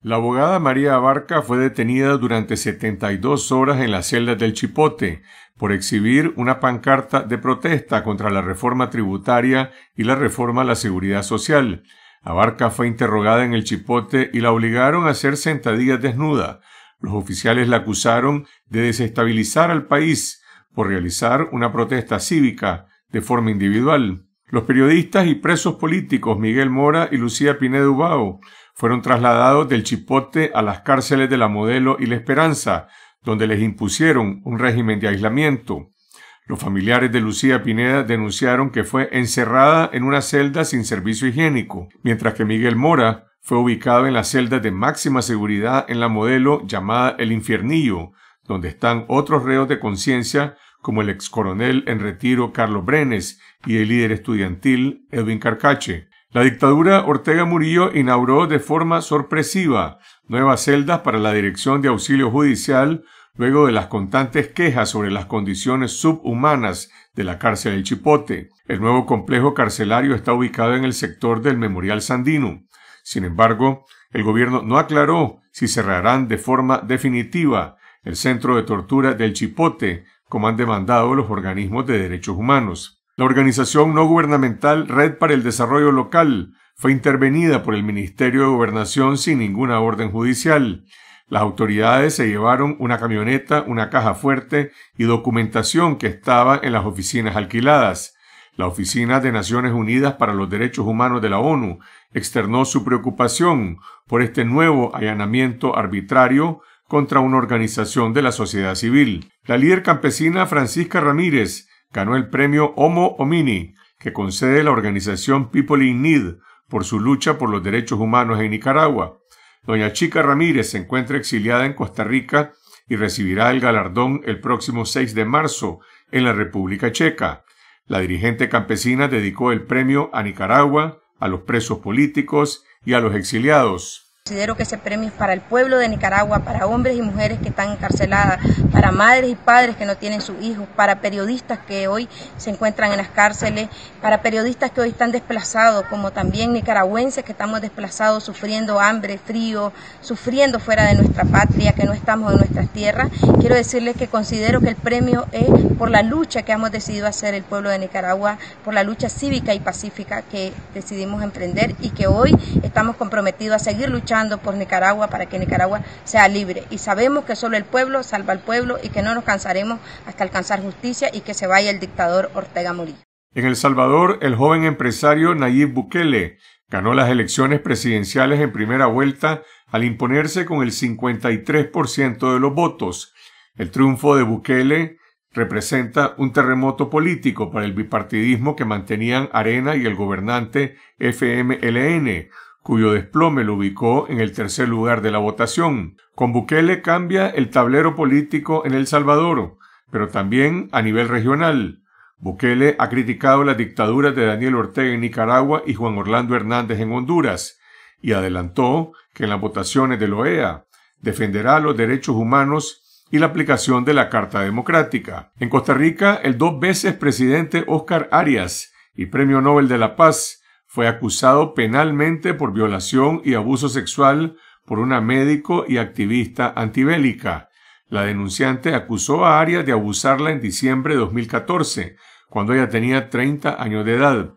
La abogada María Abarca fue detenida durante 72 horas en la celda del Chipote por exhibir una pancarta de protesta contra la reforma tributaria y la reforma a la seguridad social. Abarca fue interrogada en el Chipote y la obligaron a hacer sentadillas desnuda. Los oficiales la acusaron de desestabilizar al país por realizar una protesta cívica de forma individual. Los periodistas y presos políticos Miguel Mora y Lucía Pineda Ubao fueron trasladados del Chipote a las cárceles de La Modelo y La Esperanza, donde les impusieron un régimen de aislamiento. Los familiares de Lucía Pineda denunciaron que fue encerrada en una celda sin servicio higiénico, mientras que Miguel Mora fue ubicado en la celda de máxima seguridad en la modelo llamada El Infiernillo, donde están otros reos de conciencia como el ex coronel en retiro Carlos Brenes y el líder estudiantil Edwin Carcache. La dictadura Ortega Murillo inauguró de forma sorpresiva nuevas celdas para la Dirección de Auxilio Judicial luego de las constantes quejas sobre las condiciones subhumanas de la cárcel del Chipote. El nuevo complejo carcelario está ubicado en el sector del Memorial Sandino. Sin embargo, el gobierno no aclaró si cerrarán de forma definitiva el centro de tortura del Chipote como han demandado los organismos de derechos humanos. La organización no gubernamental Red para el Desarrollo Local fue intervenida por el Ministerio de Gobernación sin ninguna orden judicial. Las autoridades se llevaron una camioneta, una caja fuerte y documentación que estaba en las oficinas alquiladas. La Oficina de Naciones Unidas para los Derechos Humanos de la ONU externó su preocupación por este nuevo allanamiento arbitrario contra una organización de la sociedad civil. La líder campesina Francisca Ramírez ganó el premio Homo Omini que concede la organización People in Need por su lucha por los derechos humanos en Nicaragua. Doña Chica Ramírez se encuentra exiliada en Costa Rica y recibirá el galardón el próximo 6 de marzo en la República Checa. La dirigente campesina dedicó el premio a Nicaragua, a los presos políticos y a los exiliados. Considero que ese premio es para el pueblo de Nicaragua, para hombres y mujeres que están encarceladas, para madres y padres que no tienen sus hijos, para periodistas que hoy se encuentran en las cárceles, para periodistas que hoy están desplazados, como también nicaragüenses que estamos desplazados sufriendo hambre, frío, sufriendo fuera de nuestra patria, que no estamos en nuestras tierras. Quiero decirles que considero que el premio es por la lucha que hemos decidido hacer el pueblo de Nicaragua, por la lucha cívica y pacífica que decidimos emprender y que hoy estamos comprometidos a seguir luchando por Nicaragua para que Nicaragua sea libre. Y sabemos que solo el pueblo salva al pueblo y que no nos cansaremos hasta alcanzar justicia y que se vaya el dictador Ortega Murillo. En El Salvador, el joven empresario Nayib Bukele ganó las elecciones presidenciales en primera vuelta al imponerse con el 53% de los votos. El triunfo de Bukele representa un terremoto político para el bipartidismo que mantenían Arena y el gobernante FMLN, cuyo desplome lo ubicó en el tercer lugar de la votación. Con Bukele cambia el tablero político en El Salvador, pero también a nivel regional. Bukele ha criticado las dictaduras de Daniel Ortega en Nicaragua y Juan Orlando Hernández en Honduras, y adelantó que en las votaciones de la OEA defenderá los derechos humanos y la aplicación de la Carta Democrática. En Costa Rica, el dos veces presidente Óscar Arias y Premio Nobel de la Paz fue acusado penalmente por violación y abuso sexual por una médico y activista antibélica. La denunciante acusó a Arias de abusarla en diciembre de 2014, cuando ella tenía 30 años de edad.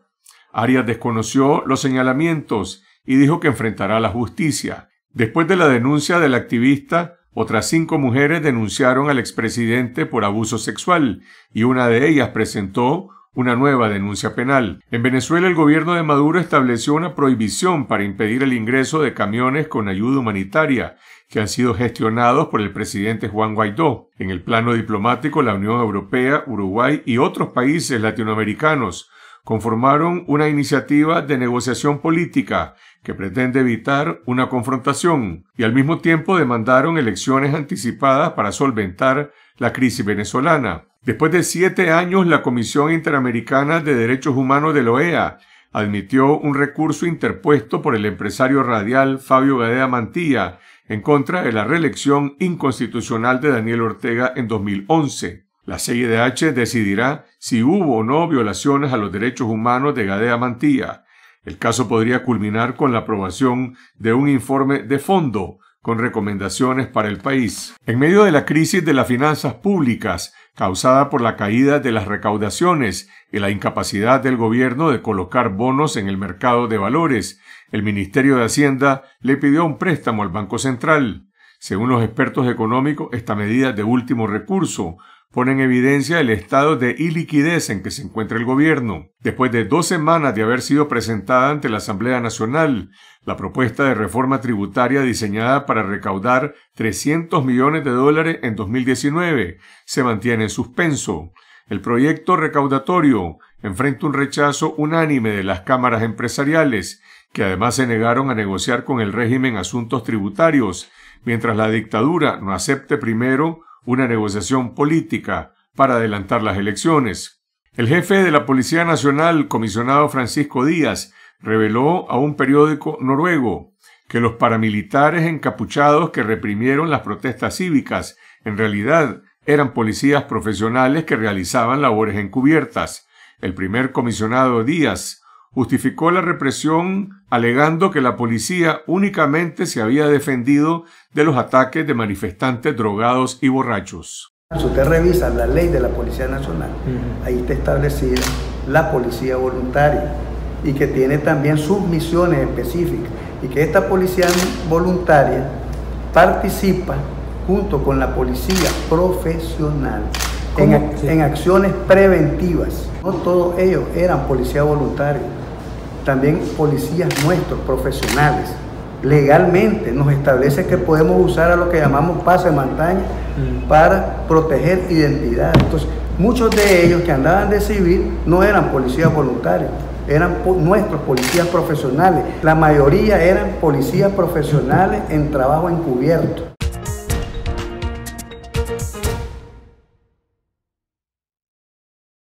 Arias desconoció los señalamientos y dijo que enfrentará la justicia. Después de la denuncia del activista, otras cinco mujeres denunciaron al expresidente por abuso sexual y una de ellas presentó una nueva denuncia penal. En Venezuela el gobierno de Maduro estableció una prohibición para impedir el ingreso de camiones con ayuda humanitaria que han sido gestionados por el presidente Juan Guaidó. En el plano diplomático, la Unión Europea, Uruguay y otros países latinoamericanos conformaron una iniciativa de negociación política que pretende evitar una confrontación y al mismo tiempo demandaron elecciones anticipadas para solventar la crisis venezolana. Después de siete años, la Comisión Interamericana de Derechos Humanos de la OEA admitió un recurso interpuesto por el empresario radial Fabio Gadea Mantilla en contra de la reelección inconstitucional de Daniel Ortega en 2011. La CIDH decidirá si hubo o no violaciones a los derechos humanos de Gadea Mantilla. El caso podría culminar con la aprobación de un informe de fondo con recomendaciones para el país. En medio de la crisis de las finanzas públicas, causada por la caída de las recaudaciones y la incapacidad del gobierno de colocar bonos en el mercado de valores, el Ministerio de Hacienda le pidió un préstamo al Banco Central. Según los expertos económicos, esta medida de último recurso pone en evidencia el estado de iliquidez en que se encuentra el gobierno. Después de dos semanas de haber sido presentada ante la Asamblea Nacional, la propuesta de reforma tributaria diseñada para recaudar 300 millones de dólares en 2019 se mantiene en suspenso. El proyecto recaudatorio enfrenta un rechazo unánime de las cámaras empresariales, que además se negaron a negociar con el régimen asuntos tributarios, mientras la dictadura no acepte primero una negociación política para adelantar las elecciones. El jefe de la Policía Nacional, comisionado Francisco Díaz, reveló a un periódico noruego que los paramilitares encapuchados que reprimieron las protestas cívicas en realidad eran policías profesionales que realizaban labores encubiertas. El primer comisionado Díaz justificó la represión alegando que la policía únicamente se había defendido de los ataques de manifestantes drogados y borrachos. Si usted revisa la ley de la Policía Nacional, ahí está establecida la policía voluntaria y que tiene también sus misiones específicas y que esta policía voluntaria participa junto con la policía profesional en, en acciones preventivas. No todos ellos eran policía voluntaria también policías nuestros, profesionales, legalmente nos establece que podemos usar a lo que llamamos pase montaña mm. para proteger identidad. Entonces, muchos de ellos que andaban de civil no eran policías voluntarios, eran nuestros policías profesionales. La mayoría eran policías profesionales en trabajo encubierto.